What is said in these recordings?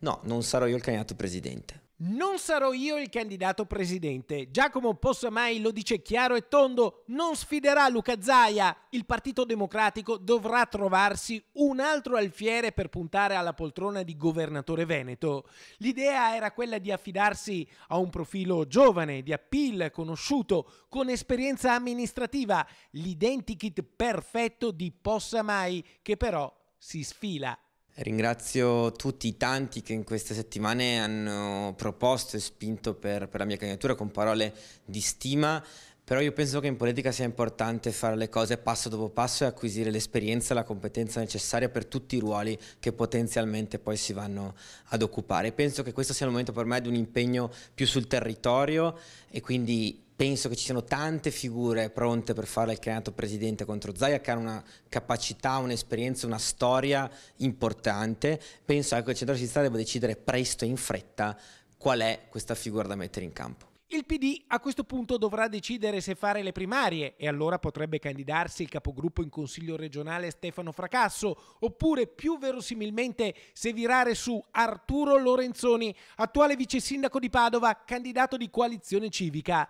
No, non sarò io il candidato presidente. Non sarò io il candidato presidente. Giacomo Possamai lo dice chiaro e tondo, non sfiderà Luca Zaia. Il Partito Democratico dovrà trovarsi un altro alfiere per puntare alla poltrona di governatore veneto. L'idea era quella di affidarsi a un profilo giovane, di appeal, conosciuto, con esperienza amministrativa, l'identikit perfetto di Possamai, che però si sfila Ringrazio tutti i tanti che in queste settimane hanno proposto e spinto per, per, la mia candidatura con parole di stima, però io penso che in politica sia importante fare le cose passo dopo passo e acquisire l'esperienza e la competenza necessaria per tutti i ruoli che potenzialmente poi si vanno ad occupare. Penso che questo sia il momento per me di un impegno più sul territorio e quindi penso che ci siano tante figure pronte per fare il candidato presidente contro Zaia che hanno una capacità, un'esperienza, una storia importante. Penso che il centro-sinistra debba decidere presto e in fretta qual è questa figura da mettere in campo. Il PD a questo punto dovrà decidere se fare le primarie e allora potrebbe candidarsi il capogruppo in consiglio regionale Stefano Fracasso oppure più verosimilmente se virare su Arturo Lorenzoni, attuale vice sindaco di Padova, candidato di coalizione civica.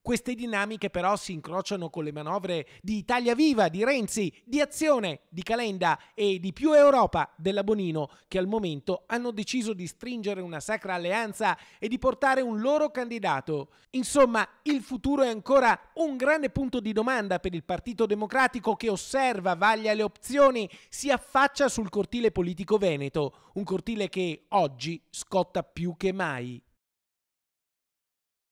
Queste dinamiche però si incrociano con le manovre di Italia Viva, di Renzi, di Azione, di Calenda e di più Europa della Bonino, che al momento hanno deciso di stringere una sacra alleanza e di portare un loro candidato. Insomma, il futuro è ancora un grande punto di domanda per il Partito Democratico che osserva, vaglia le opzioni, si affaccia sul cortile politico veneto, un cortile che oggi scotta più che mai.